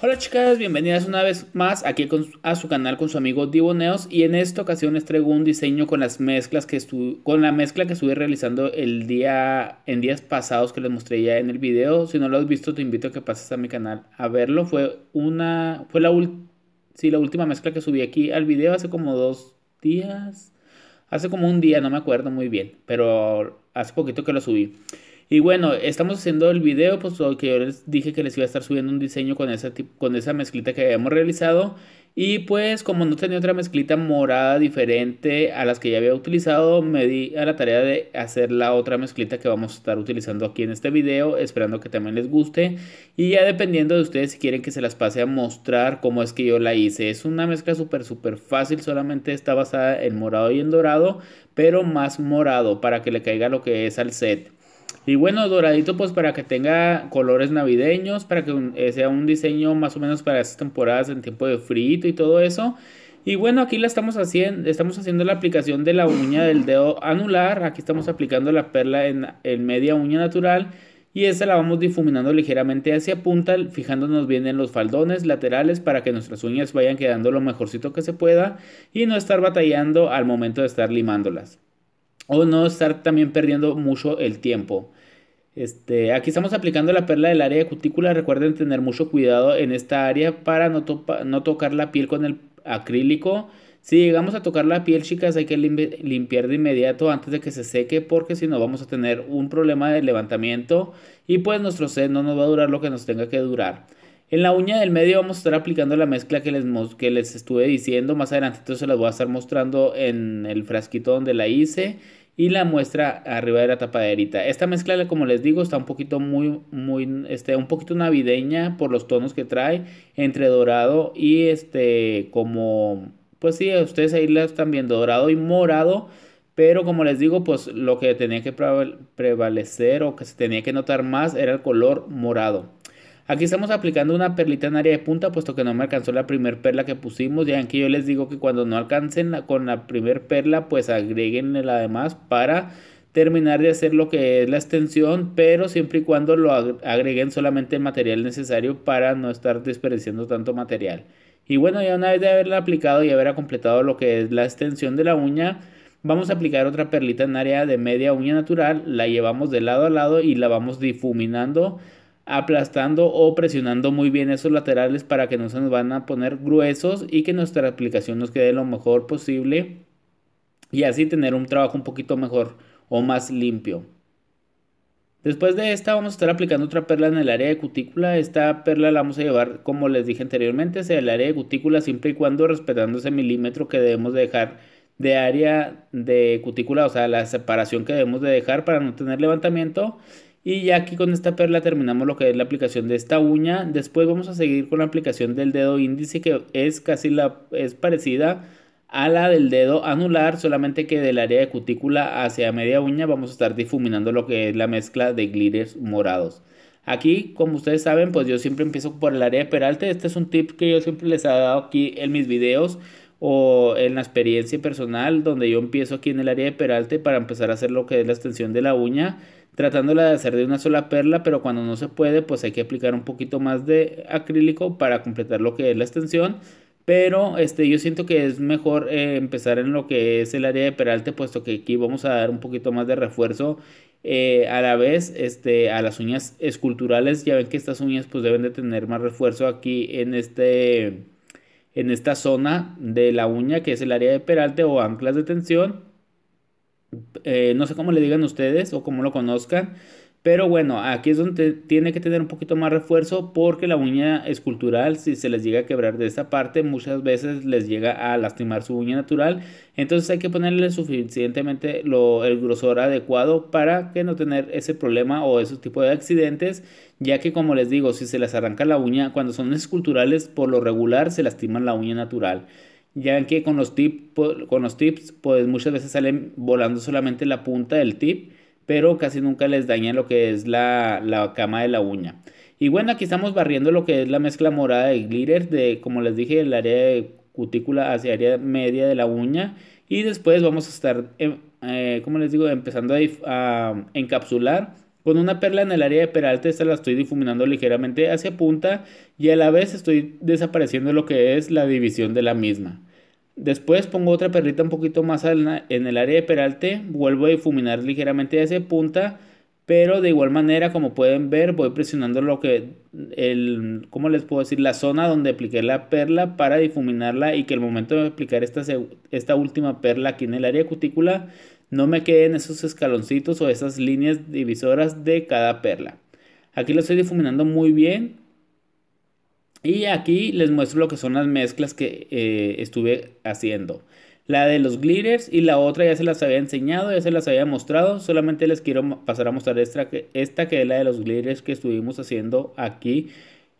Hola chicas, bienvenidas una vez más aquí a su canal con su amigo Divoneos y en esta ocasión les traigo un diseño con las mezclas que con la mezcla que estuve realizando el día en días pasados que les mostré ya en el video. Si no lo has visto, te invito a que pases a mi canal a verlo. Fue una fue la si la última mezcla que subí aquí al video hace como dos días. Hace como un día, no me acuerdo muy bien, pero hace poquito que lo subí. Y bueno, estamos haciendo el video, pues lo que yo les dije que les iba a estar subiendo un diseño con esa, con esa mezclita que habíamos realizado. Y pues como no tenía otra mezclita morada diferente a las que ya había utilizado, me di a la tarea de hacer la otra mezclita que vamos a estar utilizando aquí en este video, esperando que también les guste. Y ya dependiendo de ustedes si quieren que se las pase a mostrar cómo es que yo la hice. Es una mezcla súper súper fácil, solamente está basada en morado y en dorado, pero más morado para que le caiga lo que es al set. Y bueno, doradito pues para que tenga colores navideños, para que eh, sea un diseño más o menos para estas temporadas en tiempo de frío y todo eso. Y bueno, aquí la estamos haciendo, estamos haciendo la aplicación de la uña del dedo anular. Aquí estamos aplicando la perla en, en media uña natural. Y esa la vamos difuminando ligeramente hacia punta, fijándonos bien en los faldones laterales para que nuestras uñas vayan quedando lo mejorcito que se pueda y no estar batallando al momento de estar limándolas o no estar también perdiendo mucho el tiempo. Este, aquí estamos aplicando la perla del área de cutícula. Recuerden tener mucho cuidado en esta área para no, no tocar la piel con el acrílico. Si llegamos a tocar la piel, chicas, hay que limpiar de inmediato antes de que se seque porque si no vamos a tener un problema de levantamiento y pues nuestro sed no nos va a durar lo que nos tenga que durar. En la uña del medio vamos a estar aplicando la mezcla que les, que les estuve diciendo. Más adelante se las voy a estar mostrando en el frasquito donde la hice y la muestra arriba de la tapaderita. Esta mezcla, como les digo, está un poquito muy, muy, este, un poquito navideña por los tonos que trae entre dorado y este, como, pues sí, ustedes ahí la están viendo, dorado y morado. Pero como les digo, pues lo que tenía que prevalecer o que se tenía que notar más era el color morado. Aquí estamos aplicando una perlita en área de punta, puesto que no me alcanzó la primer perla que pusimos. Ya que yo les digo que cuando no alcancen con la primer perla, pues agreguen la demás para terminar de hacer lo que es la extensión, pero siempre y cuando lo agreguen solamente el material necesario para no estar desperdiciando tanto material. Y bueno, ya una vez de haberla aplicado y haber completado lo que es la extensión de la uña, vamos a aplicar otra perlita en área de media uña natural, la llevamos de lado a lado y la vamos difuminando aplastando o presionando muy bien esos laterales para que no se nos van a poner gruesos y que nuestra aplicación nos quede lo mejor posible y así tener un trabajo un poquito mejor o más limpio. Después de esta vamos a estar aplicando otra perla en el área de cutícula. Esta perla la vamos a llevar, como les dije anteriormente, hacia el área de cutícula siempre y cuando respetando ese milímetro que debemos dejar de área de cutícula, o sea, la separación que debemos de dejar para no tener levantamiento y ya aquí con esta perla terminamos lo que es la aplicación de esta uña. Después vamos a seguir con la aplicación del dedo índice que es casi la, es parecida a la del dedo anular, solamente que del área de cutícula hacia media uña vamos a estar difuminando lo que es la mezcla de glitters morados. Aquí, como ustedes saben, pues yo siempre empiezo por el área de peralte. Este es un tip que yo siempre les he dado aquí en mis videos o en la experiencia personal donde yo empiezo aquí en el área de peralte para empezar a hacer lo que es la extensión de la uña tratándola de hacer de una sola perla pero cuando no se puede pues hay que aplicar un poquito más de acrílico para completar lo que es la extensión pero este, yo siento que es mejor eh, empezar en lo que es el área de peralte, puesto que aquí vamos a dar un poquito más de refuerzo eh, a la vez este, a las uñas esculturales. Ya ven que estas uñas pues deben de tener más refuerzo aquí en este en esta zona de la uña que es el área de peralte o anclas de tensión. Eh, no sé cómo le digan ustedes o cómo lo conozcan, pero bueno, aquí es donde tiene que tener un poquito más refuerzo porque la uña escultural, si se les llega a quebrar de esta parte, muchas veces les llega a lastimar su uña natural. Entonces hay que ponerle suficientemente lo, el grosor adecuado para que no tener ese problema o esos tipo de accidentes, ya que como les digo, si se les arranca la uña, cuando son esculturales, por lo regular se lastiman la uña natural ya que con los, tips con los tips pues muchas veces salen volando solamente la punta del tip pero casi nunca les daña lo que es la, cama de la uña. Y bueno, aquí estamos barriendo lo que es la mezcla morada de glitter, de como les dije, el área de cutícula hacia área media de la uña. Y después vamos a estar, em, eh, como les digo, empezando a, encapsular con una perla en el área de peralte, Esta la estoy difuminando ligeramente hacia punta y a la vez estoy desapareciendo lo que es la división de la misma. Después pongo otra perrita un poquito más en el área de peralte, vuelvo a difuminar ligeramente esa punta, pero de igual manera, como pueden ver, voy presionando lo que, el, ¿cómo les puedo decir? La zona donde apliqué la perla para difuminarla y que al momento de aplicar esta, esta última perla aquí en el área cutícula, no me queden esos escaloncitos o esas líneas divisoras de cada perla. Aquí lo estoy difuminando muy bien, y aquí les muestro lo que son las mezclas que eh, estuve haciendo. La de los glitters y la otra ya se las había enseñado, ya se las había mostrado. Solamente les quiero pasar a mostrar esta, esta que es la de los glitters que estuvimos haciendo aquí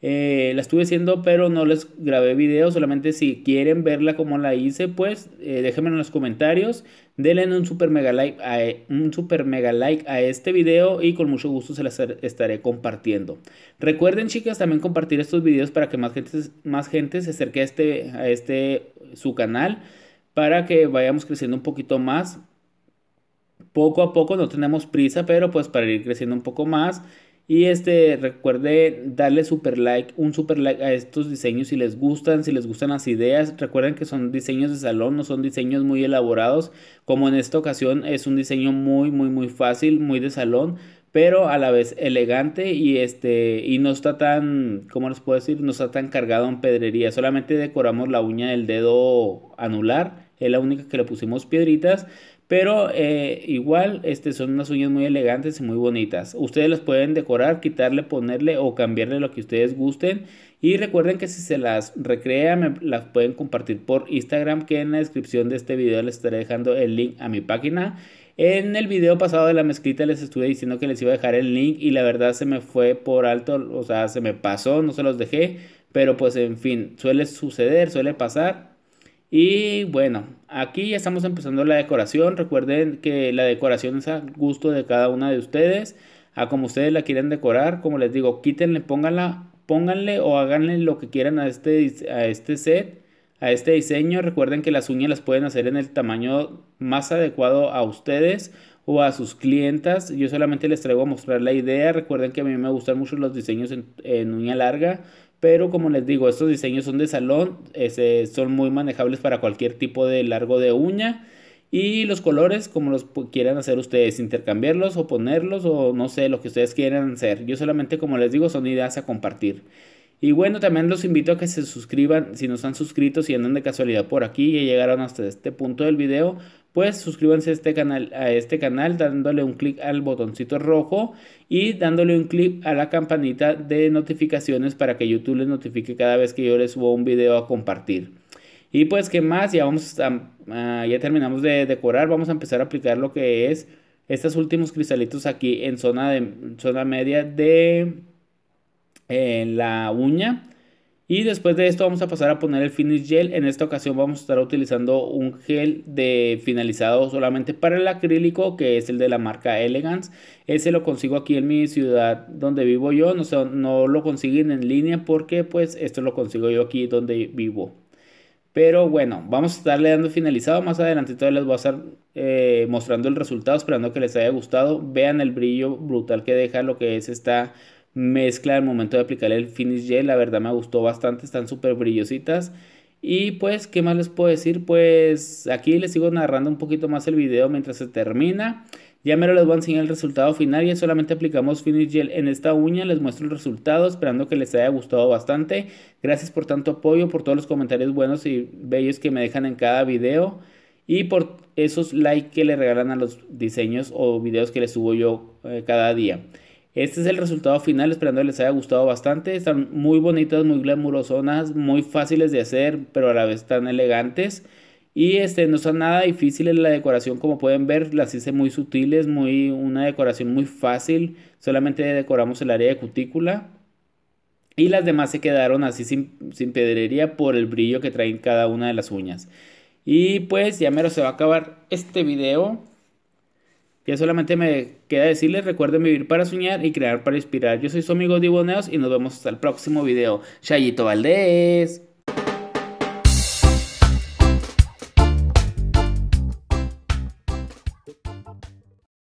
eh, la estuve haciendo, pero no les grabé video. Solamente si quieren verla como la hice, pues eh, déjenme en los comentarios. Denle un super, mega like a, e, un super mega like a este video y con mucho gusto se las estaré compartiendo. Recuerden, chicas, también compartir estos videos para que más gente, más gente se acerque a este, a este su canal. Para que vayamos creciendo un poquito más. Poco a poco, no tenemos prisa, pero pues para ir creciendo un poco más. Y este, recuerde darle super like, un super like a estos diseños si les gustan, si les gustan las ideas. Recuerden que son diseños de salón, no son diseños muy elaborados. Como en esta ocasión es un diseño muy, muy, muy fácil, muy de salón, pero a la vez elegante y este, y no está tan, ¿cómo les puedo decir? No está tan cargado en pedrería. Solamente decoramos la uña del dedo anular es la única que le pusimos piedritas, pero eh, igual este, son unas uñas muy elegantes y muy bonitas. Ustedes las pueden decorar, quitarle, ponerle o cambiarle lo que ustedes gusten. Y recuerden que si se las recrea, las pueden compartir por Instagram, que en la descripción de este video les estaré dejando el link a mi página. En el video pasado de la mezclita les estuve diciendo que les iba a dejar el link y la verdad se me fue por alto, o sea, se me pasó, no se los dejé, pero pues en fin, suele suceder, suele pasar. Y bueno, aquí ya estamos empezando la decoración. Recuerden que la decoración es a gusto de cada una de ustedes. A como ustedes la quieran decorar, como les digo, quítenle, pónganla, pónganle o háganle lo que quieran a este, a este set, a este diseño. Recuerden que las uñas las pueden hacer en el tamaño más adecuado a ustedes o a sus clientas. Yo solamente les traigo a mostrar la idea. Recuerden que a mí me gustan mucho los diseños en uña larga. Pero como les digo, estos diseños son de salón, son muy manejables para cualquier tipo de largo de uña. Y los colores, como los quieran hacer ustedes, intercambiarlos o ponerlos o no sé, lo que ustedes quieran hacer. Yo solamente, como les digo, son ideas a compartir. Y bueno, también los invito a que se suscriban si no están suscritos y andan de casualidad por aquí y llegaron hasta este punto del video, pues suscríbanse a este canal, a este canal dándole un clic al botoncito rojo y dándole un clic a la campanita de notificaciones para que YouTube les notifique cada vez que yo les subo un video a compartir. Y pues qué más, ya vamos ya terminamos de decorar, vamos a empezar a aplicar lo que es estos últimos cristalitos aquí en zona de zona media de en la uña. Y después de esto vamos a pasar a poner el finish gel. En esta ocasión vamos a estar utilizando un gel de finalizado solamente para el acrílico que es el de la marca Elegance. Ese lo consigo aquí en mi ciudad donde vivo yo. No, sé, no lo consiguen en línea porque pues esto lo consigo yo aquí donde vivo. Pero bueno, vamos a estarle dando finalizado. Más adelante les voy a estar eh, mostrando el resultado. Esperando que les haya gustado. Vean el brillo brutal que deja lo que es esta mezcla al momento de aplicar el finish gel. La verdad me gustó bastante, están súper brillositas. Y pues, ¿qué más les puedo decir? Pues aquí les sigo narrando un poquito más el video mientras se termina. Ya lo les voy a enseñar el resultado final. Ya solamente aplicamos Finish Gel en esta uña. Les muestro el resultado. Esperando que les haya gustado bastante. Gracias por tanto apoyo, por todos los comentarios buenos y bellos que me dejan en cada video. Y por esos likes que le regalan a los diseños o videos que les subo yo eh, cada día. Este es el resultado final, esperando les haya gustado bastante. Están muy bonitas, muy glamurosonas, muy fáciles de hacer, pero a la vez tan elegantes. Y este, no son nada difíciles la decoración, como pueden ver, las hice muy sutiles, muy, una decoración muy fácil. Solamente decoramos el área de cutícula. Y las demás se quedaron así sin, sin pedrería por el brillo que traen cada una de las uñas. Y pues ya mero se va a acabar este video. Ya solamente me queda decirles, recuerden vivir para soñar y crear para inspirar. Yo soy su amigo Diboneos y nos vemos hasta el próximo video. Chayito Valdés.